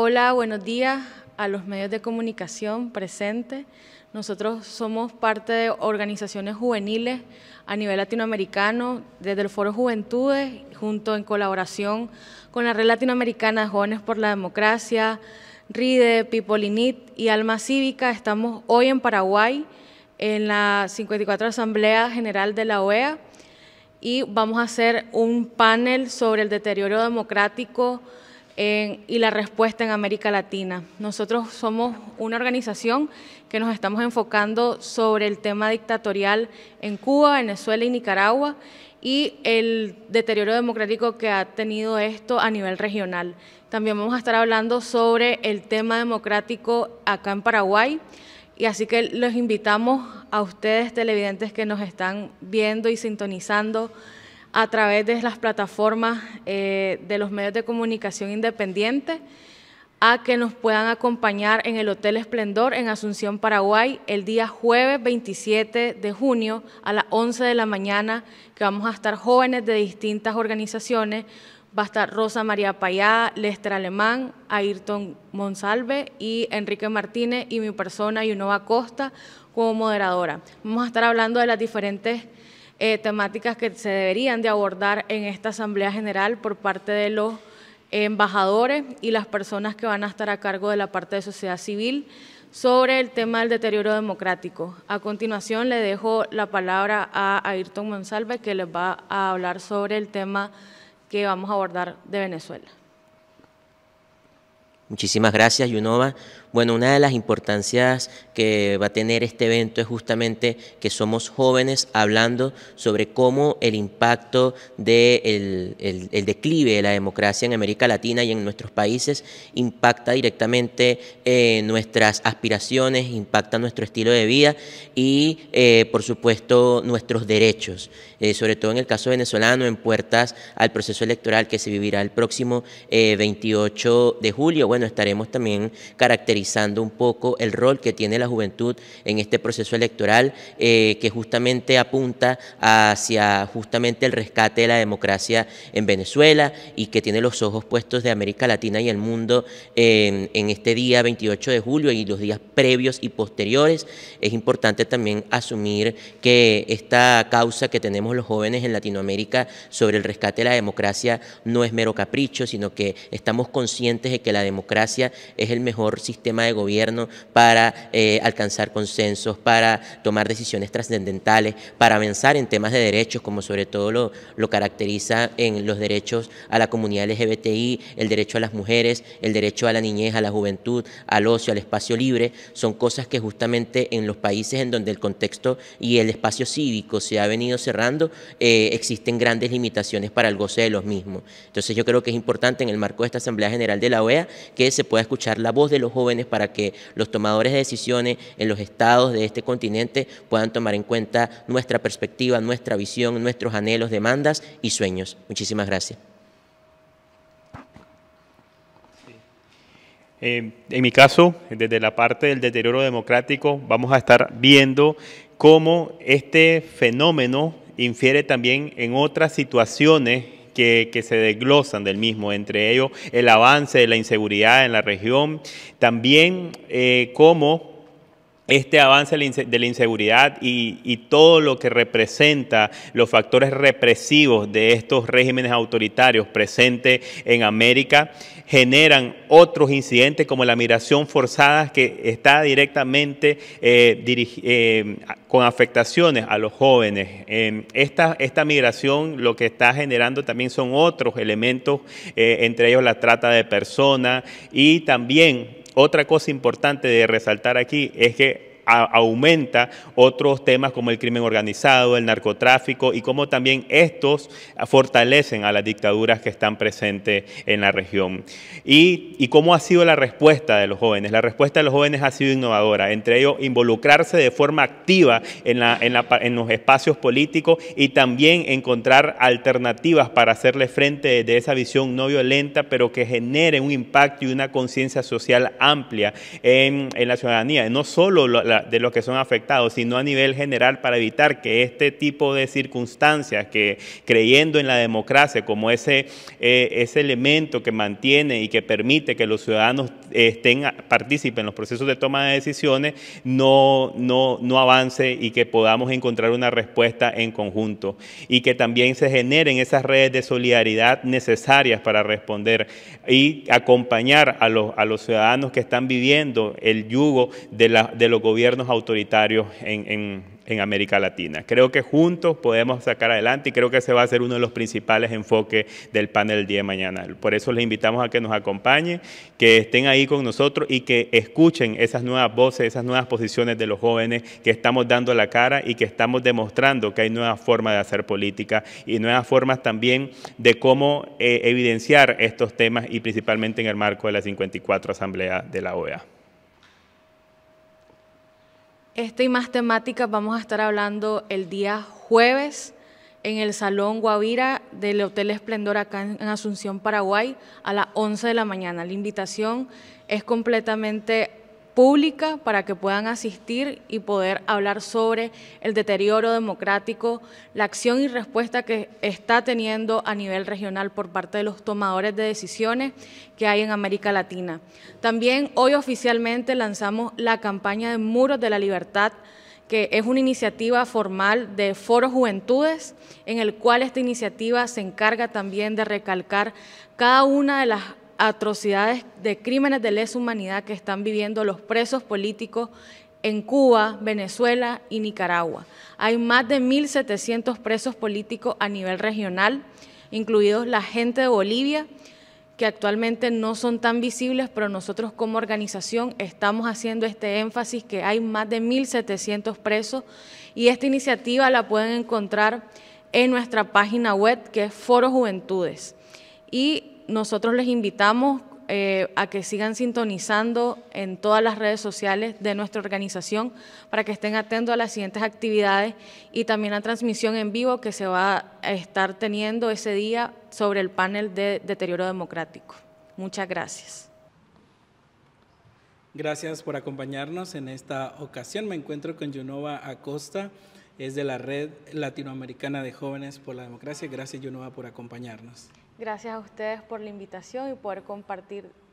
Hola, buenos días a los medios de comunicación presentes. Nosotros somos parte de organizaciones juveniles a nivel latinoamericano, desde el Foro Juventudes, junto en colaboración con la Red Latinoamericana Jóvenes por la Democracia, RIDE, Pipolinit y Alma Cívica. Estamos hoy en Paraguay, en la 54 Asamblea General de la OEA, y vamos a hacer un panel sobre el deterioro democrático y la respuesta en América Latina. Nosotros somos una organización que nos estamos enfocando sobre el tema dictatorial en Cuba, Venezuela y Nicaragua y el deterioro democrático que ha tenido esto a nivel regional. También vamos a estar hablando sobre el tema democrático acá en Paraguay. Y así que los invitamos a ustedes, televidentes que nos están viendo y sintonizando, a través de las plataformas eh, de los medios de comunicación independientes a que nos puedan acompañar en el Hotel Esplendor en Asunción, Paraguay, el día jueves 27 de junio a las 11 de la mañana, que vamos a estar jóvenes de distintas organizaciones. Va a estar Rosa María Payá, Lester Alemán, Ayrton Monsalve y Enrique Martínez y mi persona, Yunova Costa, como moderadora. Vamos a estar hablando de las diferentes eh, temáticas que se deberían de abordar en esta Asamblea General por parte de los embajadores y las personas que van a estar a cargo de la parte de sociedad civil sobre el tema del deterioro democrático. A continuación le dejo la palabra a Ayrton Monsalve que les va a hablar sobre el tema que vamos a abordar de Venezuela. Muchísimas gracias, Yunova. Bueno, una de las importancias que va a tener este evento es justamente que somos jóvenes hablando sobre cómo el impacto del declive de la democracia en América Latina y en nuestros países impacta directamente nuestras aspiraciones, impacta nuestro estilo de vida y, eh, por supuesto, nuestros derechos, eh, sobre todo en el caso venezolano, en puertas al proceso electoral que se vivirá el próximo 28 eh, de julio bueno, estaremos también caracterizando un poco el rol que tiene la juventud en este proceso electoral eh, que justamente apunta hacia justamente el rescate de la democracia en Venezuela y que tiene los ojos puestos de América Latina y el mundo en este día 28 de julio y los días previos y posteriores. Es importante también asumir que esta causa que tenemos los jóvenes en Latinoamérica sobre el rescate de la democracia no es mero capricho, sino que estamos conscientes de que la democracia es el mejor sistema de gobierno para eh, alcanzar consensos, para tomar decisiones trascendentales, para avanzar en temas de derechos, como sobre todo lo, lo caracteriza en los derechos a la comunidad LGBTI, el derecho a las mujeres, el derecho a la niñez, a la juventud, al ocio, al espacio libre, son cosas que justamente en los países en donde el contexto y el espacio cívico se ha venido cerrando, eh, existen grandes limitaciones para el goce de los mismos. Entonces yo creo que es importante en el marco de esta Asamblea General de la OEA que se pueda escuchar la voz de los jóvenes para que los tomadores de decisiones en los estados de este continente puedan tomar en cuenta nuestra perspectiva, nuestra visión, nuestros anhelos, demandas y sueños. Muchísimas gracias. Eh, en mi caso, desde la parte del deterioro democrático, vamos a estar viendo cómo este fenómeno infiere también en otras situaciones que, se desglosan del mismo, entre ellos el avance de la inseguridad en la región, también eh, cómo este avance de la inseguridad y, todo lo que representa los factores represivos de estos regímenes autoritarios presentes en América generan otros incidentes como la migración forzada que está directamente eh, eh, con afectaciones a los jóvenes. esta, esta, migración lo que está generando también son otros elementos, eh, entre ellos la trata de personas y también otra cosa importante de resaltar aquí es que aumenta otros temas como el crimen organizado, el narcotráfico y cómo también estos fortalecen a las dictaduras que están presentes en la región. Y, cómo ha sido la respuesta de los jóvenes. La respuesta de los jóvenes ha sido innovadora, entre ellos involucrarse de forma activa en, la, en, los espacios políticos y también encontrar alternativas para hacerle frente de esa visión no violenta, pero que genere un impacto y una conciencia social amplia en, en, la ciudadanía, no solo la, de los que son afectados, sino a nivel general para evitar que este tipo de circunstancias que creyendo en la democracia como ese, eh, ese elemento que mantiene y que permite que los ciudadanos estén, participen en los procesos de toma de decisiones, no, no, no avance y que podamos encontrar una respuesta en conjunto y que también se generen esas redes de solidaridad necesarias para responder y acompañar a los, a los ciudadanos que están viviendo el yugo de, de los gobiernos autoritarios en, América Latina. Creo que juntos podemos sacar adelante y creo que ese va a ser uno de los principales enfoques del panel día de mañana. Por eso les invitamos a que nos acompañen, que estén ahí con nosotros y que escuchen esas nuevas voces, esas nuevas posiciones de los jóvenes que estamos dando la cara y que estamos demostrando que hay nuevas formas de hacer política y nuevas formas también de cómo eh, evidenciar estos temas y principalmente en el marco de la 54 Asamblea de la OEA. Esta y más temáticas vamos a estar hablando el día jueves en el Salón Guavira del Hotel Esplendor acá en Asunción, Paraguay, a las 11 de la mañana. La invitación es completamente pública para que puedan asistir y poder hablar sobre el deterioro democrático, la acción y respuesta que está teniendo a nivel regional por parte de los tomadores de decisiones que hay en América Latina. También hoy oficialmente lanzamos la campaña de Muros de la Libertad que es una iniciativa formal de Foro Juventudes, en el cual esta iniciativa se encarga también de recalcar cada una de las atrocidades de crímenes de lesa humanidad que están viviendo los presos políticos en Cuba, Venezuela y Nicaragua. Hay más de 1.700 presos políticos a nivel regional, incluidos la gente de Bolivia, que actualmente no son tan visibles, pero nosotros como organización estamos haciendo este énfasis que hay más de 1.700 presos y esta iniciativa la pueden encontrar en nuestra página web que es Foro Juventudes. Y nosotros les invitamos eh, a que sigan sintonizando en todas las redes sociales de nuestra organización para que estén atentos a las siguientes actividades y también a transmisión en vivo que se va a estar teniendo ese día sobre el panel de deterioro democrático. Muchas gracias. Gracias por acompañarnos en esta ocasión. Me encuentro con Yonova Acosta, es de la Red Latinoamericana de Jóvenes por la Democracia. Gracias Yonova, por acompañarnos. Gracias a ustedes por la invitación y poder compartir